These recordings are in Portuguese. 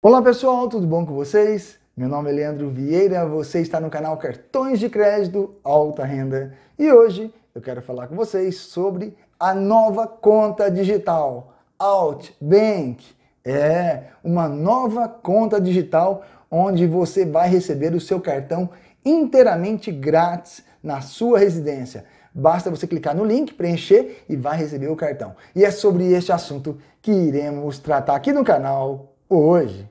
Olá pessoal, tudo bom com vocês? Meu nome é Leandro Vieira, você está no canal Cartões de Crédito Alta Renda e hoje eu quero falar com vocês sobre a nova conta digital Outbank. É uma nova conta digital onde você vai receber o seu cartão inteiramente grátis na sua residência. Basta você clicar no link, preencher e vai receber o cartão. E é sobre este assunto que iremos tratar aqui no canal hoje.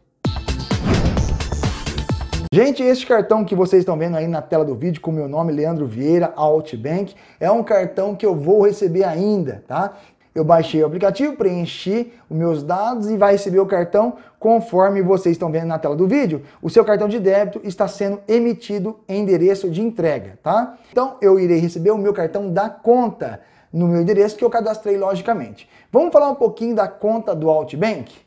Gente, este cartão que vocês estão vendo aí na tela do vídeo com meu nome, Leandro Vieira, Outbank, é um cartão que eu vou receber ainda, tá? Eu baixei o aplicativo, preenchi os meus dados e vai receber o cartão conforme vocês estão vendo na tela do vídeo. O seu cartão de débito está sendo emitido em endereço de entrega, tá? Então eu irei receber o meu cartão da conta no meu endereço que eu cadastrei logicamente. Vamos falar um pouquinho da conta do Outbank?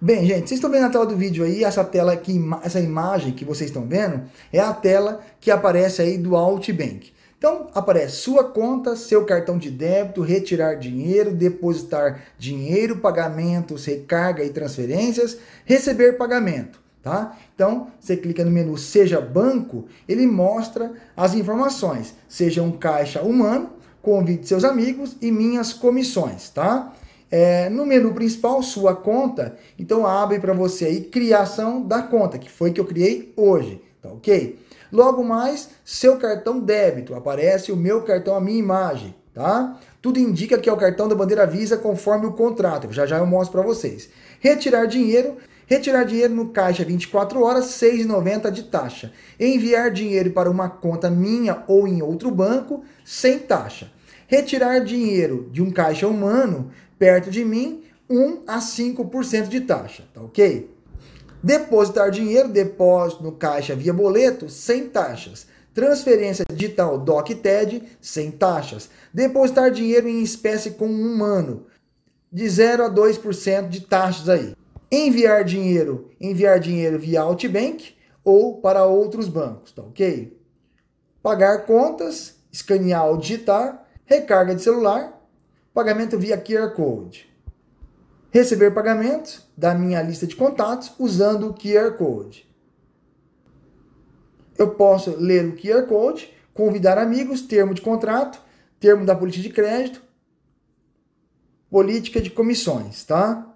Bem, gente, vocês estão vendo a tela do vídeo aí, essa tela aqui, essa imagem que vocês estão vendo, é a tela que aparece aí do Altbank. Então, aparece sua conta, seu cartão de débito, retirar dinheiro, depositar dinheiro, pagamentos, recarga e transferências, receber pagamento. Tá? Então, você clica no menu Seja Banco, ele mostra as informações, seja um caixa humano, convite seus amigos e minhas comissões, tá? é, no menu principal, sua conta. Então abre para você aí criação da conta, que foi que eu criei hoje, tá ok? Logo mais, seu cartão débito, aparece o meu cartão, a minha imagem, tá? Tudo indica que é o cartão da bandeira Visa conforme o contrato, já já eu mostro para vocês. Retirar dinheiro, retirar dinheiro no caixa 24 horas, 6,90 de taxa. Enviar dinheiro para uma conta minha ou em outro banco, sem taxa. Retirar dinheiro de um caixa humano perto de mim 1 a 5% de taxa, tá ok? Depositar dinheiro, depósito no caixa via boleto, sem taxas. Transferência digital Ted sem taxas. Depositar dinheiro em espécie com um humano, de 0 a 2% de taxas aí. Enviar dinheiro, enviar dinheiro via Outbank ou para outros bancos, tá ok? Pagar contas, escanear ou digitar, recarga de celular, pagamento via QR Code. Receber pagamentos da minha lista de contatos usando o QR Code. Eu posso ler o QR Code, convidar amigos, termo de contrato, termo da política de crédito, política de comissões, tá?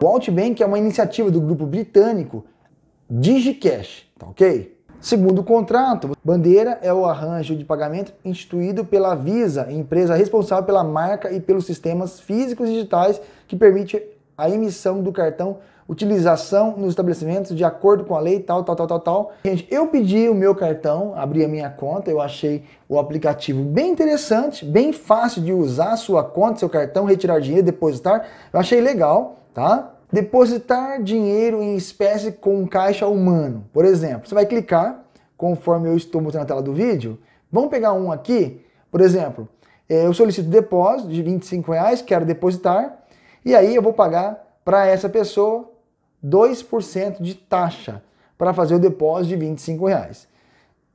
O Outbank é uma iniciativa do grupo britânico DigiCash, tá ok? Segundo o contrato, bandeira é o arranjo de pagamento instituído pela Visa, empresa responsável pela marca e pelos sistemas físicos e digitais que permite a emissão do cartão utilização nos estabelecimentos de acordo com a lei, tal, tal, tal, tal, tal. Gente, eu pedi o meu cartão, abri a minha conta, eu achei o aplicativo bem interessante, bem fácil de usar, sua conta, seu cartão, retirar dinheiro, depositar. Eu achei legal, tá? Depositar dinheiro em espécie com caixa humano. Por exemplo, você vai clicar, conforme eu estou mostrando na tela do vídeo. Vamos pegar um aqui, por exemplo, eh, eu solicito depósito de 25 reais, quero depositar, e aí eu vou pagar para essa pessoa 2% de taxa para fazer o depósito de 25 reais.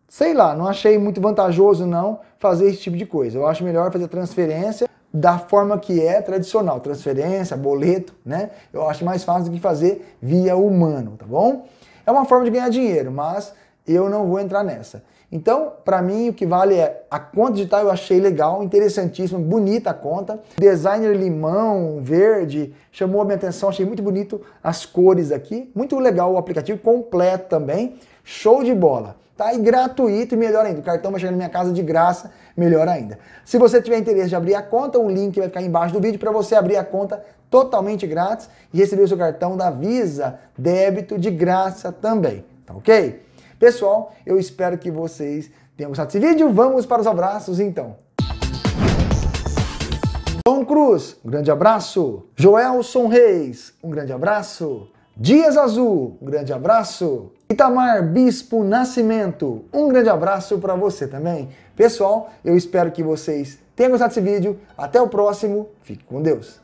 Sei lá, não achei muito vantajoso não fazer esse tipo de coisa. Eu acho melhor fazer transferência da forma que é tradicional, transferência, boleto, né? Eu acho mais fácil do que fazer via humano, tá bom? É uma forma de ganhar dinheiro, mas eu não vou entrar nessa. Então, para mim, o que vale é a conta digital eu achei legal, interessantíssima, bonita a conta. Designer limão, verde, chamou a minha atenção, achei muito bonito as cores aqui. Muito legal o aplicativo, completo também. Show de bola! tá? E gratuito e melhor ainda. O cartão vai chegar na minha casa de graça, melhor ainda. Se você tiver interesse de abrir a conta, o link vai ficar embaixo do vídeo para você abrir a conta totalmente grátis e receber o seu cartão da Visa débito de graça também, tá ok? Pessoal, eu espero que vocês tenham gostado desse vídeo. Vamos para os abraços então. Tom Cruz, um grande abraço. Joelson Reis, um grande abraço. Dias Azul, um grande abraço. Itamar Bispo Nascimento, um grande abraço para você também. Pessoal, eu espero que vocês tenham gostado desse vídeo. Até o próximo. Fique com Deus.